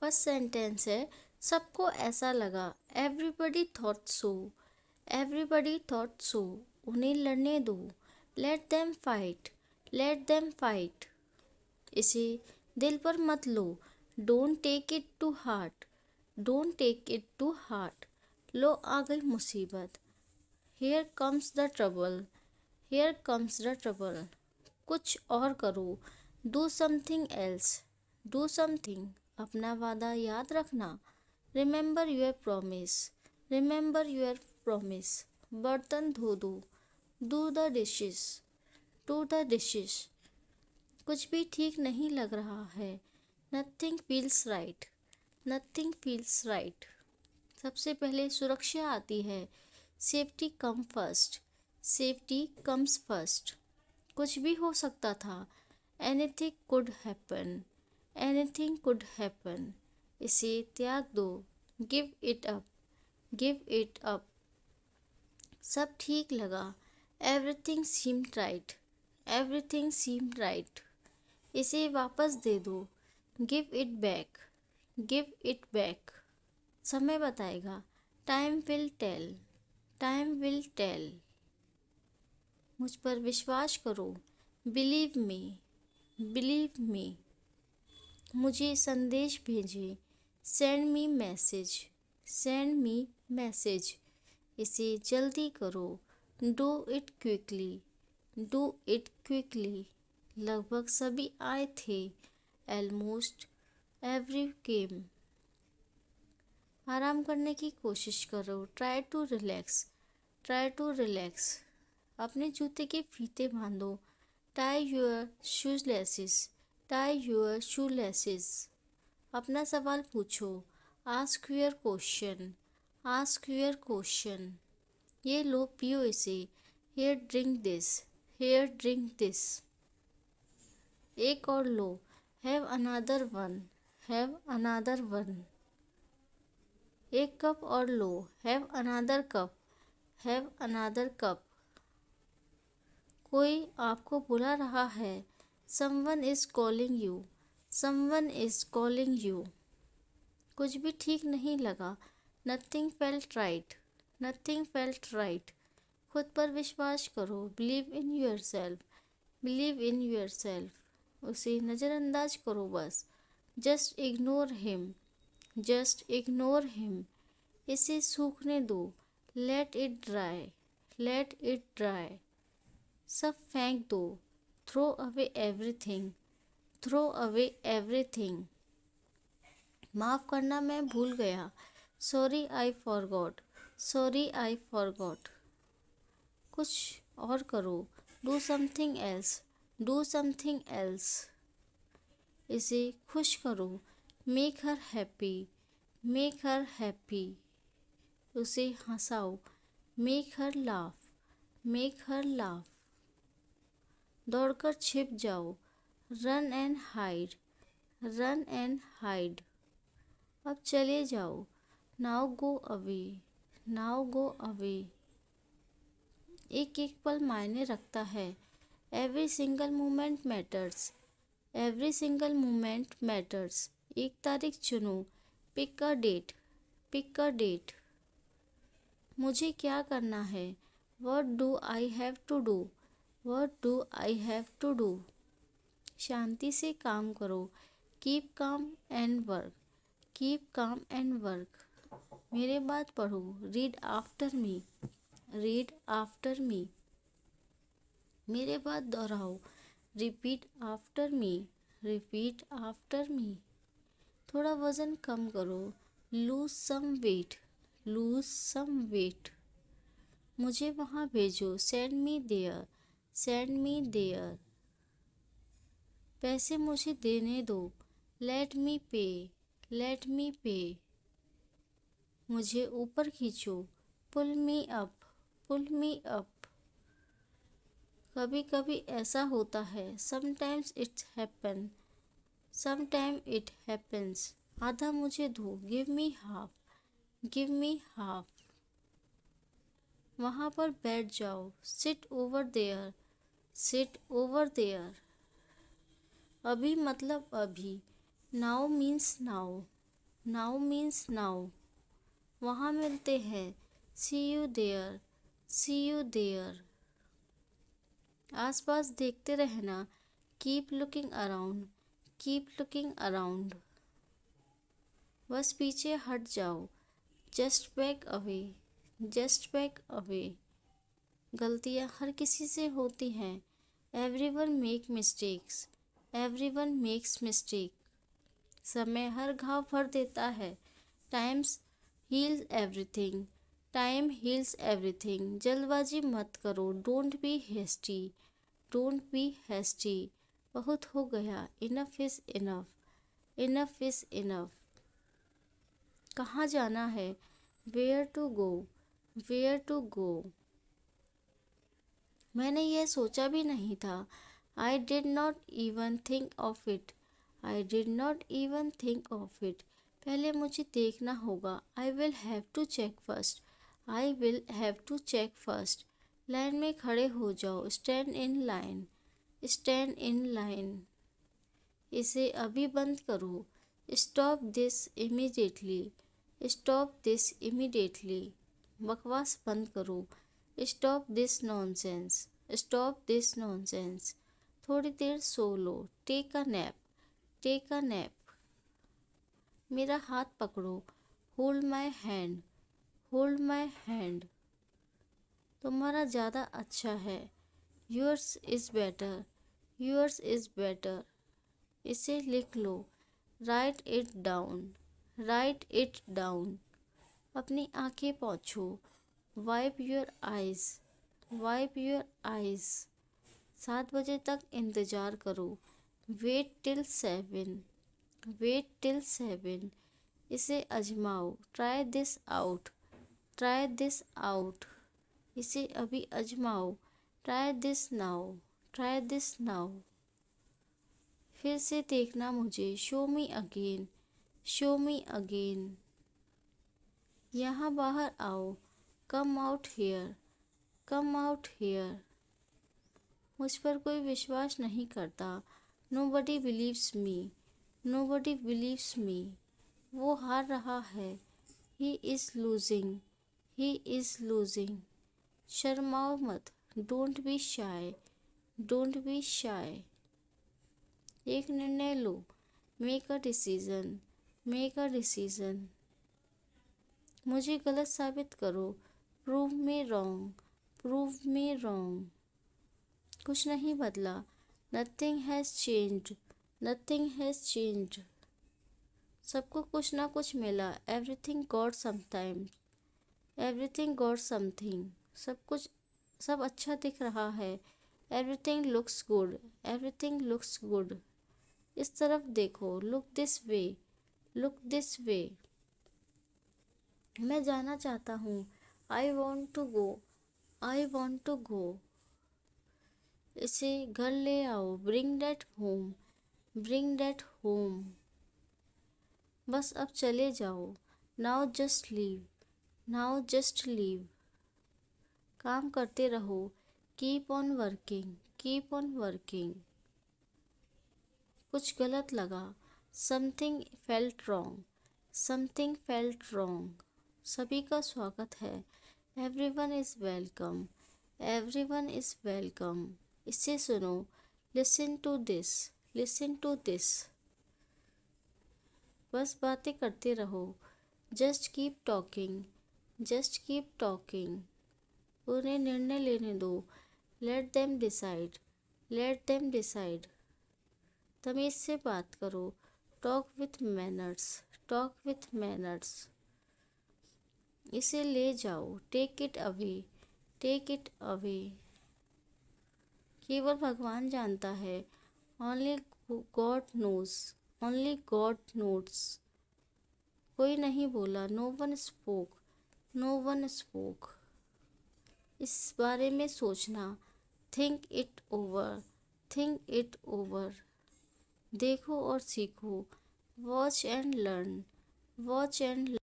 first sentence है सबको ऐसा लगा everybody thought so everybody thought so उन्हें लड़ने दो let them fight let them fight इसे दिल पर मत लो don't take it to heart don't take it to heart लो आ गई मुसीबत here comes the trouble here comes the trouble कुछ और करो do something else do something अपना वादा याद रखना remember your promise remember your promise बर्तन धो दो do the dishes to the dishes कुछ भी ठीक नहीं लग रहा है nothing feels right nothing feels right सबसे पहले सुरक्षा आती है safety come first safety comes first कुछ भी हो सकता था anything could happen anything could happen इसे त्याग दो give it up give it up सब ठीक लगा everything seem right everything seem right इसे वापस दे दो give it back give it back समय बताएगा time will tell time will tell मुझ पर विश्वास करो बिलीव मी बिलीव मी मुझे संदेश भेजें send me message send me message इसे जल्दी करो do it quickly do it quickly लगभग सभी आए थे एलमोस्ट एवरी केम आराम करने की कोशिश करो try to relax try to relax अपने जूते के फीते बांधो tie your shoes laces tie your shoe laces अपना सवाल पूछो ask your question ask your question ये लो पियो इसे here drink this here drink this एक और लो have another one have another one एक कप और लो have another cup have another cup कोई आपको बुला रहा है someone is calling you someone is calling you कुछ भी ठीक नहीं लगा nothing felt right nothing felt right खुद पर विश्वास करो believe in yourself believe in yourself उसे नज़रअंदाज करो बस just ignore him just ignore him इसे सूखने दो let it dry let it dry सब फेंक दो everything throw away everything माफ़ करना मैं भूल गया sorry I got sorry I got कुछ और करो do something else do something else इसे खुश करो make her happy make her happy उसे हंसाओ make her laugh make her laugh दौड़कर छिप जाओ run and hide run and hide अब चले जाओ नाव गो अवे नाव गो अवे एक एक पल मायने रखता है every single moment matters every single moment matters एक तारीख चुनो pick a date pick a date मुझे क्या करना है what do I have to do what do I have to do शांति से काम करो keep calm and work keep calm and work मेरे बात पढ़ो read after me read after me मेरे बात दोहराओ repeat after me repeat after me थोड़ा वज़न कम करो lose some weight lose some weight मुझे वहाँ भेजो send me there send me there पैसे मुझे देने दो लेट मी पे लेट मी पे मुझे ऊपर खींचो पुल मी अप पुल मी अप कभी कभी ऐसा होता है sometimes it's happen sometime it happens आधा मुझे दो give me half give me half वहाँ पर बैठ जाओ sit over there sit over there अभी मतलब अभी now means now now means now वहाँ मिलते हैं see you there see you there आसपास देखते रहना keep looking around keep looking around बस पीछे हट जाओ just back away just back away गलतियाँ हर किसी से होती हैं every one make mistakes every one makes mistake समय हर घाव भर देता है times heals everything time heals everything जल्दबाजी मत करो don't be hasty don't be hasty बहुत हो गया enough is enough enough is enough कहाँ जाना है where to go where to go मैंने यह सोचा भी नहीं था I did not even think of it I did not even think of it पहले मुझे देखना होगा I will have to check first I will have to check first line में खड़े हो जाओ stand in line stand in line इसे अभी बंद करो stop this immediately stop this immediately बकवास बंद करो stop this nonsense stop this nonsense थोड़ी देर सो लो take a nap take a nap मेरा हाथ पकड़ो hold my hand hold my hand तुम्हारा ज़्यादा अच्छा है yours is better yours is better इसे लिख लो write it down write it down अपनी आंखें पहुँचो wipe your eyes wipe your eyes सात बजे तक इंतज़ार करो wait till seven wait till seven इसे आजमाओ try this out try this out इसे अभी आजमाओ try this now try this now फिर से देखना मुझे show me again show me again यहाँ बाहर आओ come out here come out here मुझ पर कोई विश्वास नहीं करता nobody believes me nobody believes me वो हार रहा है he is losing he is losing शर्माओ मत don't be shy don't be shy एक निर्णय लो make a decision make a decision मुझे गलत साबित करो prove me wrong prove me wrong कुछ नहीं बदला nothing has change nothing has change सबको कुछ ना कुछ मिला everything got every everything got something सब कुछ सब अच्छा दिख रहा है everything looks good everything looks good इस तरफ देखो look this way look this way मैं जाना चाहता हूँ I want to go I want to go इसे घर ले आओ bring that home bring that home बस अब चले जाओ now just leave now just leave काम करते रहो keep on working keep on working कुछ गलत लगा something felt wrong something felt wrong सभी का स्वागत है everyone is welcome everyone is welcome इसे सुनो listen to this listen to this बस बातें करते रहो just keep talking just keep talking उन्हें निर्णय लेने दो let them decide let them decide तमीज़ से बात करो talk with manners talk with manners इसे ले जाओ take it away take it away केवल भगवान जानता है only god knows only god knows कोई नहीं बोला no one spoke no one spoke इस बारे में सोचना think it over think it over देखो और सीखो watch and learn watch and